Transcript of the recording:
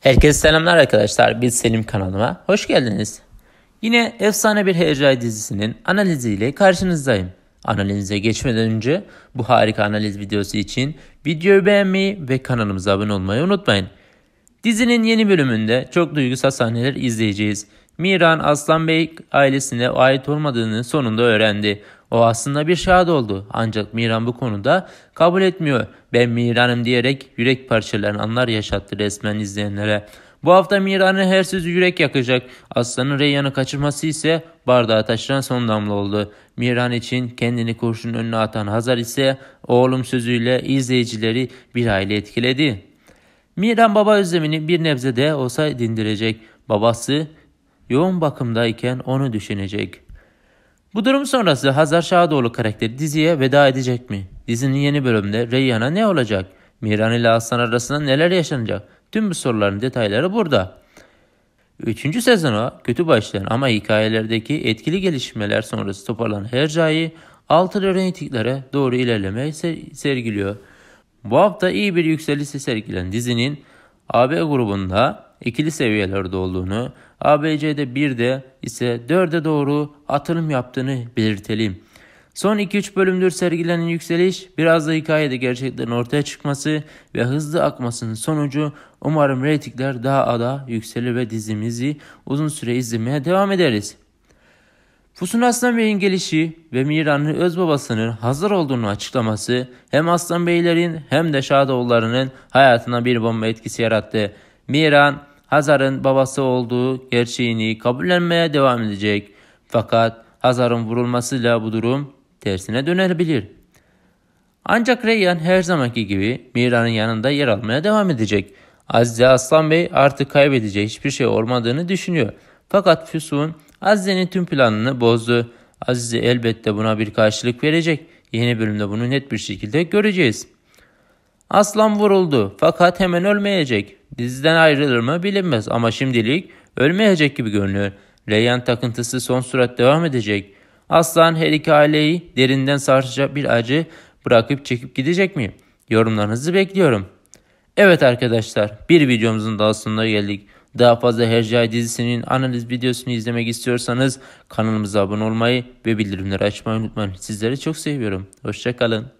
Herkese selamlar arkadaşlar. Biz Selim kanalıma. Hoş geldiniz. Yine efsane bir heyecan dizisinin analiziyle karşınızdayım. Analize geçmeden önce bu harika analiz videosu için videoyu beğenmeyi ve kanalımıza abone olmayı unutmayın. Dizinin yeni bölümünde çok duygusal sahneler izleyeceğiz. Miran Aslan ailesine ait olmadığını sonunda öğrendi. O aslında bir şahit oldu ancak Miran bu konuda kabul etmiyor. Ben Miran'ım diyerek yürek parçalayan anlar yaşattı resmen izleyenlere. Bu hafta Miran'ın her sözü yürek yakacak. Aslan'ın Reyhan'ı kaçırması ise bardağı taşıran son damla oldu. Miran için kendini kurşunun önüne atan Hazar ise oğlum sözüyle izleyicileri bir aile etkiledi. Miran baba özlemini bir nebze de olsa dindirecek. Babası yoğun bakımdayken onu düşünecek. Bu durum sonrası Hazar Şahadoğlu karakteri diziye veda edecek mi? Dizinin yeni bölümünde Reyhan'a ne olacak? Miran ile Aslan arasında neler yaşanacak? Tüm bu soruların detayları burada. Üçüncü sezona kötü başlayan ama hikayelerdeki etkili gelişmeler sonrası toparlanan Hercai altılı reytinglere doğru ilerlemeyi sergiliyor. Bu hafta iyi bir yükselişi sergilen dizinin AB grubunda ikili seviyelerde olduğunu, ABC'de 1'de ise 4'e doğru atılım yaptığını belirtelim. Son 2-3 bölümdür sergilenen yükseliş biraz da hikayede gerçeklerin ortaya çıkması ve hızlı akmasının sonucu umarım reytingler daha da yükselir ve dizimizi uzun süre izlemeye devam ederiz. Fusun Aslan Bey'in gelişi ve Miran'ın öz babasının hazır olduğunu açıklaması hem Aslan Beylerin hem de Şadoğullarının hayatına bir bomba etkisi yarattı. Miran Hazar'ın babası olduğu gerçeğini kabullenmeye devam edecek. Fakat Hazar'ın vurulmasıyla bu durum tersine dönebilir. Ancak Reyyan her zamanki gibi Mira'nın yanında yer almaya devam edecek. Azize Aslan Bey artık kaybedecek hiçbir şey olmadığını düşünüyor. Fakat Füsun Azize'nin tüm planını bozdu. Azize elbette buna bir karşılık verecek. Yeni bölümde bunu net bir şekilde göreceğiz. Aslan vuruldu fakat hemen ölmeyecek. Diziden ayrılır mı bilinmez ama şimdilik ölmeyecek gibi görünüyor. Leyen takıntısı son surat devam edecek. Aslan her iki aileyi derinden sarsacak bir acı bırakıp çekip gidecek mi? Yorumlarınızı bekliyorum. Evet arkadaşlar bir videomuzun daha sonuna geldik. Daha fazla Hercai dizisinin analiz videosunu izlemek istiyorsanız kanalımıza abone olmayı ve bildirimleri açmayı unutmayın. Sizleri çok seviyorum. Hoşçakalın.